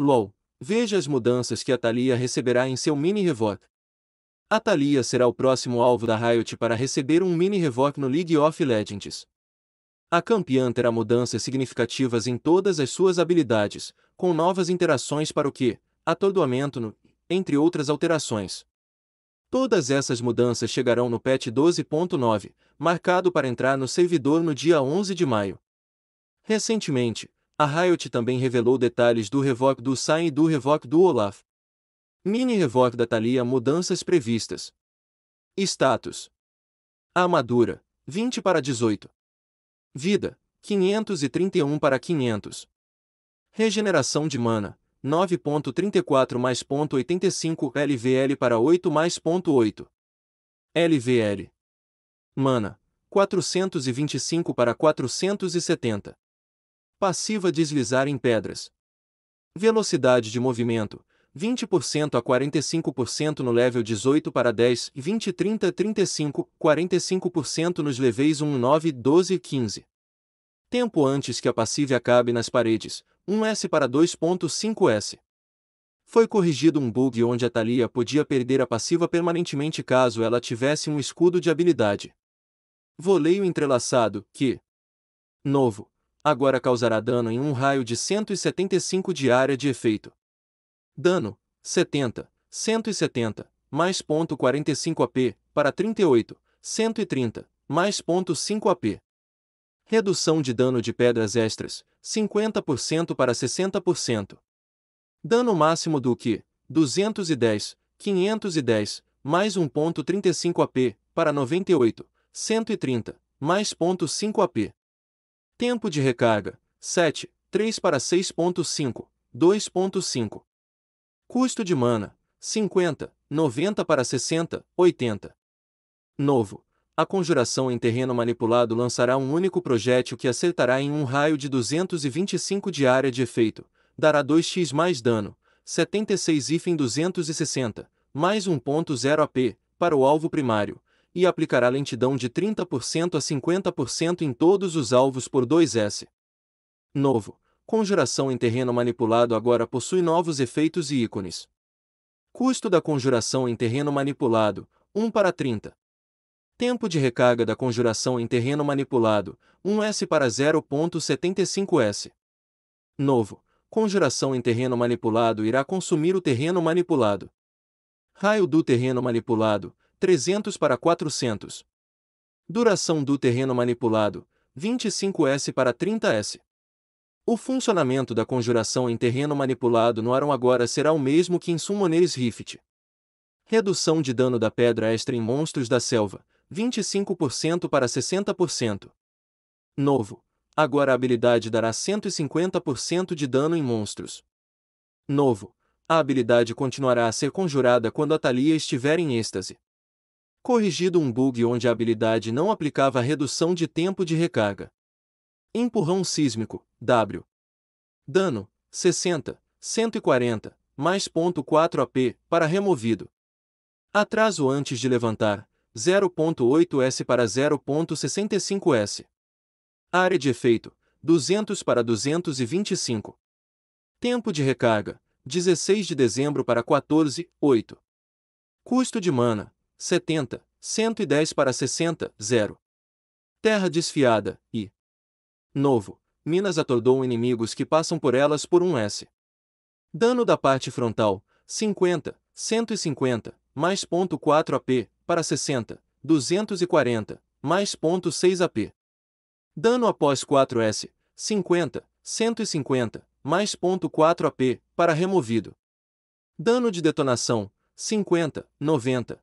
LOL, veja as mudanças que a Thalia receberá em seu mini revoke. A Thalia será o próximo alvo da Riot para receber um mini revoke no League of Legends. A campeã terá mudanças significativas em todas as suas habilidades, com novas interações para o que, atordoamento, no, entre outras alterações. Todas essas mudanças chegarão no patch 12.9, marcado para entrar no servidor no dia 11 de maio. Recentemente, a Riot também revelou detalhes do revoque do Sain e do revoque do Olaf. Mini revoque da Thalia mudanças previstas. Status. Armadura, 20 para 18. Vida, 531 para 500. Regeneração de mana, 9.34 mais .85 LVL para 8 mais .8. LVL. Mana, 425 para 470. Passiva deslizar em pedras. Velocidade de movimento: 20% a 45% no level 18 para 10, 20, 30, 35, 45% nos leveis 1, 9, 12 e 15. Tempo antes que a passiva acabe nas paredes, 1S para 2.5S. Foi corrigido um bug onde a Thalia podia perder a passiva permanentemente caso ela tivesse um escudo de habilidade. Voleio entrelaçado, que. Novo, agora causará dano em um raio de 175 de área de efeito. Dano: 70, 170, mais ponto 45 AP, para 38, 130, mais ponto 5 AP. Redução de dano de pedras extras, 50% para 60%. Dano máximo do que 210, 510, mais 1.35 AP, para 98, 130, mais 5 AP. Tempo de recarga: 7, 3 para 6.5, 2.5. Custo de mana: 50, 90 para 60, 80. Novo. A conjuração em terreno manipulado lançará um único projétil que acertará em um raio de 225 de área de efeito, dará 2x mais dano, 76 if em 260, mais 1.0 AP, para o alvo primário, e aplicará lentidão de 30% a 50% em todos os alvos por 2S. Novo, conjuração em terreno manipulado agora possui novos efeitos e ícones. Custo da conjuração em terreno manipulado, 1 para 30. Tempo de recarga da conjuração em terreno manipulado, 1S para 0.75S. Novo, conjuração em terreno manipulado irá consumir o terreno manipulado. Raio do terreno manipulado, 300 para 400. Duração do terreno manipulado, 25S para 30S. O funcionamento da conjuração em terreno manipulado no Arão agora será o mesmo que em Summoner's Rift. Redução de dano da pedra extra em monstros da selva, 25% para 60%. Novo. Agora a habilidade dará 150% de dano em monstros. Novo. A habilidade continuará a ser conjurada quando a Thalia estiver em êxtase corrigido um bug onde a habilidade não aplicava redução de tempo de recarga. Empurrão sísmico, W. Dano, 60, 140, mais 4 AP, para removido. Atraso antes de levantar, 0.8S para 0.65S. Área de efeito, 200 para 225. Tempo de recarga, 16 de dezembro para 14, 8. Custo de mana, 70, 110 para 60, 0. Terra desfiada, e. Novo, Minas atordou inimigos que passam por elas por um S. Dano da parte frontal, 50, 150, mais ponto 4 AP, para 60, 240, mais ponto 6 AP. Dano após 4S, 50, 150, mais ponto 4 AP, para removido. Dano de detonação, 50, 90,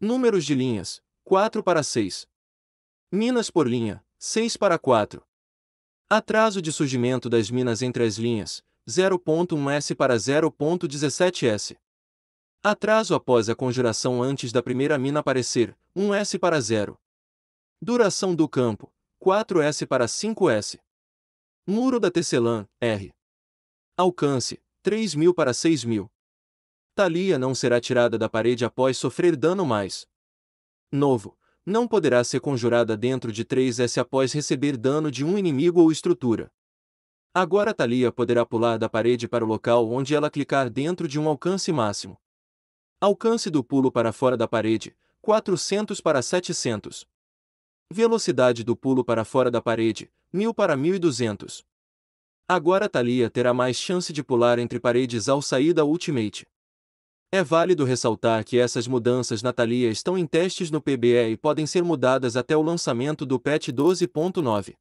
Números de linhas: 4 para 6. Minas por linha: 6 para 4. Atraso de surgimento das minas entre as linhas: 0.1S para 0.17S. Atraso após a conjuração antes da primeira mina aparecer: 1S para 0. Duração do campo: 4S para 5S. Muro da Tecelã, R. Alcance: 3.000 para 6.000. Thalia não será tirada da parede após sofrer dano mais. Novo. Não poderá ser conjurada dentro de 3S após receber dano de um inimigo ou estrutura. Agora Thalia poderá pular da parede para o local onde ela clicar dentro de um alcance máximo. Alcance do pulo para fora da parede, 400 para 700. Velocidade do pulo para fora da parede, 1000 para 1200. Agora Thalia terá mais chance de pular entre paredes ao sair da Ultimate. É válido ressaltar que essas mudanças natalias estão em testes no PBE e podem ser mudadas até o lançamento do patch 12.9.